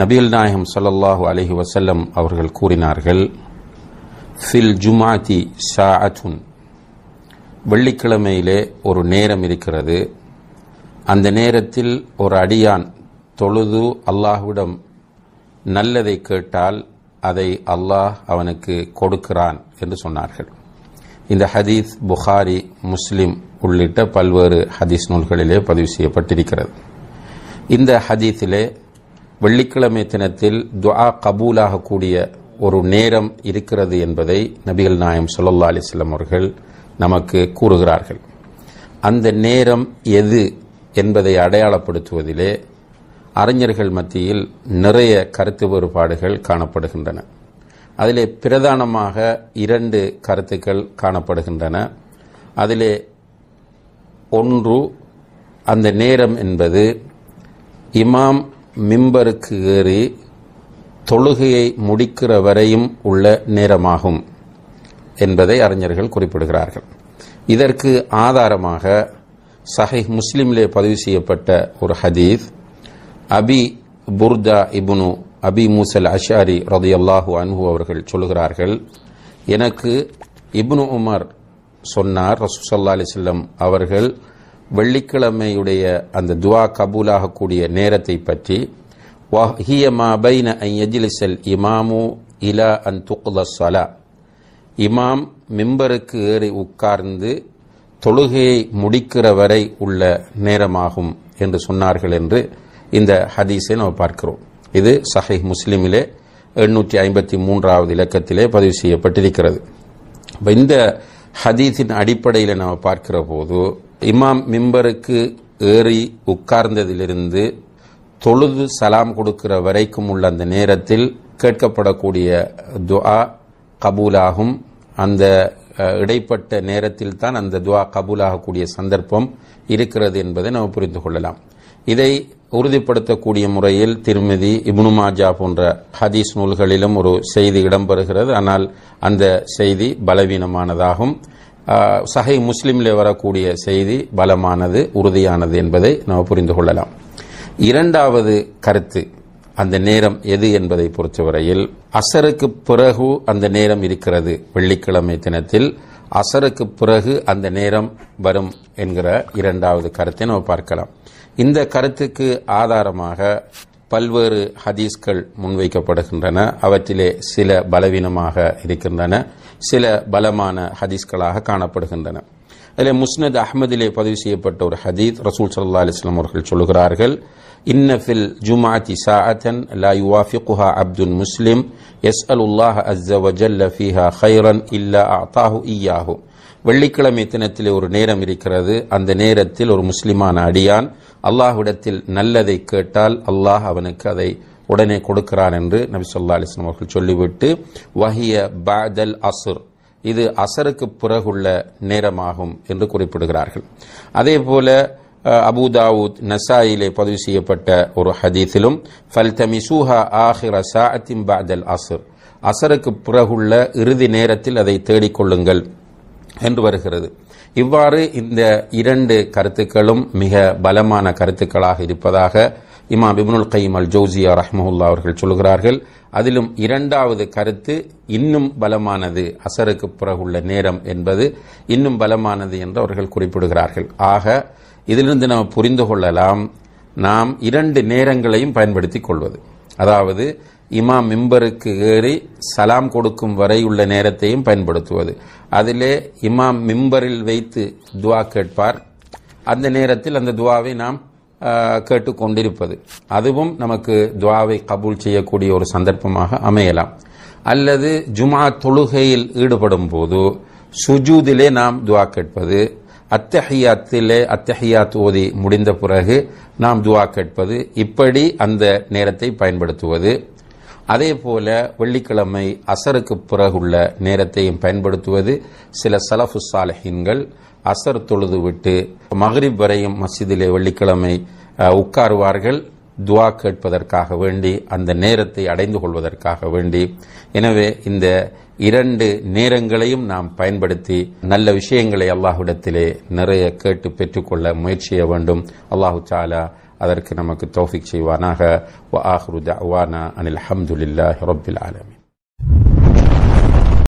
நபிகள் நாயகம் சல்லாஹூ அலஹி வசல்லம் அவர்கள் கூறினார்கள் ஃபில் ஜுமாதி ஷாஅத்துன் வெள்ளிக்கிழமையிலே ஒரு நேரம் இருக்கிறது அந்த நேரத்தில் ஒரு அடியான் தொழுது அல்லாஹுவிடம் நல்லதை கேட்டால் அதை அல்லாஹ் அவனுக்கு கொடுக்கிறான் என்று சொன்னார்கள் இந்த ஹதீஸ் புகாரி முஸ்லிம் உள்ளிட்ட பல்வேறு ஹதீஸ் நூல்களிலே பதிவு செய்யப்பட்டிருக்கிறது இந்த ஹதீஸிலே வெள்ளிக்கிழமை தினத்தில் துஆ கபூலாகக்கூடிய ஒரு நேரம் இருக்கிறது என்பதை நபிகள் நாயம் சொல்லல்லா அலிஸ்லம் அவர்கள் நமக்கு கூறுகிறார்கள் அந்த நேரம் எது என்பதை அடையாளப்படுத்துவதிலே அறிஞர்கள் மத்தியில் நிறைய கருத்து வேறுபாடுகள் காணப்படுகின்றன அதிலே பிரதானமாக இரண்டு கருத்துக்கள் காணப்படுகின்றன அதிலே ஒன்று அந்த நேரம் என்பது இமாம் மிம்பருக்கு ஏறி தொழுகையை முடிக்கிற வரையும் உள்ள நேரமாகும் என்பதை அறிஞர்கள் குறிப்பிடுகிறார்கள் இதற்கு ஆதாரமாக சஹை முஸ்லிமிலே பதிவு செய்யப்பட்ட ஒரு ஹதீஸ் அபி புர்தா இபுனு அபி மூசல் அஷாரி ரதையல்லாஹு அன்ஹு அவர்கள் சொல்லுகிறார்கள் எனக்கு இப்னு உமர் சொன்னார் ரசூசல்லா அலிசல்லம் அவர்கள் வெள்ளிக்கிழமையுடைய அந்த துவா கபூலாகக்கூடிய நேரத்தை பற்றி வஹிய பைன ஐ எஜிலிசல் இமாமு இலா அன் துக்குல சலா இமாம் மிம்பருக்கு ஏறி உட்கார்ந்து தொழுகையை முடிக்கிற வரை உள்ள நேரமாகும் என்று சொன்னார்கள் என்று இந்த ஹதீஸை நம்ம பார்க்கிறோம் இது சஹை முஸ்லீமிலே எண்ணூற்றி ஐம்பத்தி மூன்றாவது இலக்கத்திலே பதிவு செய்யப்பட்டிருக்கிறது இந்த ஹதீஸின் அடிப்படையில் நாம் பார்க்கிற போது இமாம் மிம்பருக்கு ஏறி உட்கார்ந்ததிலிருந்து தொழுது சலாம் கொடுக்கிற வரைக்கும் உள்ள அந்த நேரத்தில் கேட்கப்படக்கூடிய துவா கபூலாகும் அந்த இடைப்பட்ட நேரத்தில் தான் அந்த துவா கபூலாகக்கூடிய சந்தர்ப்பம் இருக்கிறது என்பதை நாம் புரிந்து கொள்ளலாம் இதை உறுதிப்படுத்தக்கூடிய முறையில் திருமதி இப்னு மாஜா போன்ற ஹதீஸ் நூல்களிலும் ஒரு செய்தி இடம்பெறுகிறது ஆனால் அந்த செய்தி பலவீனமானதாகும் சஹை முஸ்லீமில் வரக்கூடிய செய்தி பலமானது உறுதியானது என்பதை நாம் புரிந்து கொள்ளலாம் இரண்டாவது கருத்து அந்த நேரம் எது என்பதை பொறுத்தவரையில் அசருக்கு பிறகு அந்த நேரம் இருக்கிறது வெள்ளிக்கிழமை தினத்தில் அசருக்கு பிறகு அந்த நேரம் வரும் என்கிற இரண்டாவது கருத்தை நாம் பார்க்கலாம் இந்த கருத்துக்கு ஆதாரமாக பல்வேறு ஹதீஸ்கள் முன்வைக்கப்படுகின்றன அவற்றிலே சில பலவீனமாக இருக்கின்றன சில பலமான ஹதீஸ்களாக காணப்படுகின்றன அதில் முஸ்னத் அஹமதிலே பதிவு செய்யப்பட்ட ஒரு ஹதீத் ரசூல் சல்லா அலிஸ்லாம் அவர்கள் சொல்லுகிறார்கள் இன்னஃபில் ஜுமாத்தி சாஅத்தன் லா குஹா அப்துன் முஸ்லிம் எஸ் அலுல்லாஹ் உல்லாஹ் அஸ்ஸ வஜல்ல ஃபீஹா ஹைரன் இல்லா அத்தாஹு இயாஹு வெள்ளிக்கிழமை தினத்திலே ஒரு நேரம் இருக்கிறது அந்த நேரத்தில் ஒரு முஸ்லிமான அடியான் அல்லாஹ்விடத்தில் நல்லதை கேட்டால் அல்லாஹ் அவனுக்கு அதை உடனே கொடுக்கிறான் என்று நபி சொல்லா அலிஸ்லாம் அவர்கள் சொல்லிவிட்டு வஹிய பாதல் அசுர் இது அசருக்கு பிறகுள்ள நேரமாகும் என்று குறிப்பிடுகிறார்கள் அதே போல அபுதாவுத் நசாயிலே பதிவு செய்யப்பட்ட ஒரு ஹதீஸிலும் ஆஹிர அசர் அசருக்கு பிறகுள்ள இறுதி நேரத்தில் அதை தேடிக்கொள்ளுங்கள் என்று வருகிறது இவ்வாறு இந்த இரண்டு கருத்துக்களும் மிக பலமான கருத்துக்களாக இருப்பதாக இமாம் இபுனுல் கைம் அல் ஜோசியா ரஹ்மஹுல்லா அவர்கள் சொல்கிறார்கள் அதிலும் இரண்டாவது கருத்து இன்னும் பலமானது அசருக்கு பிறகுள்ள நேரம் என்பது இன்னும் பலமானது என்று அவர்கள் குறிப்பிடுகிறார்கள் ஆக இதிலிருந்து நாம் புரிந்து கொள்ளலாம் நாம் இரண்டு நேரங்களையும் பயன்படுத்திக் கொள்வது அதாவது இமாம் மிம்பருக்கு ஏறி சலாம் கொடுக்கும் வரை உள்ள நேரத்தையும் பயன்படுத்துவது அதிலே இமாம் மிம்பரில் வைத்து துவா கேட்பார் அந்த நேரத்தில் அந்த துவாவை நாம் கேட்டுக்கொண்டிருப்பது அதுவும் நமக்கு துவாவை கபூல் செய்யக்கூடிய ஒரு சந்தர்ப்பமாக அமையலாம் அல்லது ஜுமா தொழுகையில் ஈடுபடும் போது சுஜூதிலே நாம் துவா கேட்பது அத்தஹியாத்திலே அத்தஹியாத் ஓதி முடிந்த பிறகு நாம் துவா கேட்பது இப்படி அந்த நேரத்தை பயன்படுத்துவது அதே போல வெள்ளிக்கிழமை அசருக்கு பிறகுள்ள நேரத்தையும் பயன்படுத்துவது சில சலஃபு சாலஹின்கள் அசர் தொழுது விட்டு மகரிப் வரையும் மசிதிலே வெள்ளிக்கிழமை உட்காருவார்கள் துவா கேட்பதற்காக வேண்டி அந்த நேரத்தை அடைந்து கொள்வதற்காக வேண்டி எனவே இந்த இரண்டு நேரங்களையும் நாம் பயன்படுத்தி நல்ல விஷயங்களை அல்லாஹுடத்திலே நிறைய கேட்டு பெற்றுக்கொள்ள முயற்சிய வேண்டும் அல்லாஹு சாலா அதற்கு நமக்கு தௌஃபிக் செய்வானாக வ அனில் அஹமதுல்லா ரபுல் ஆலமி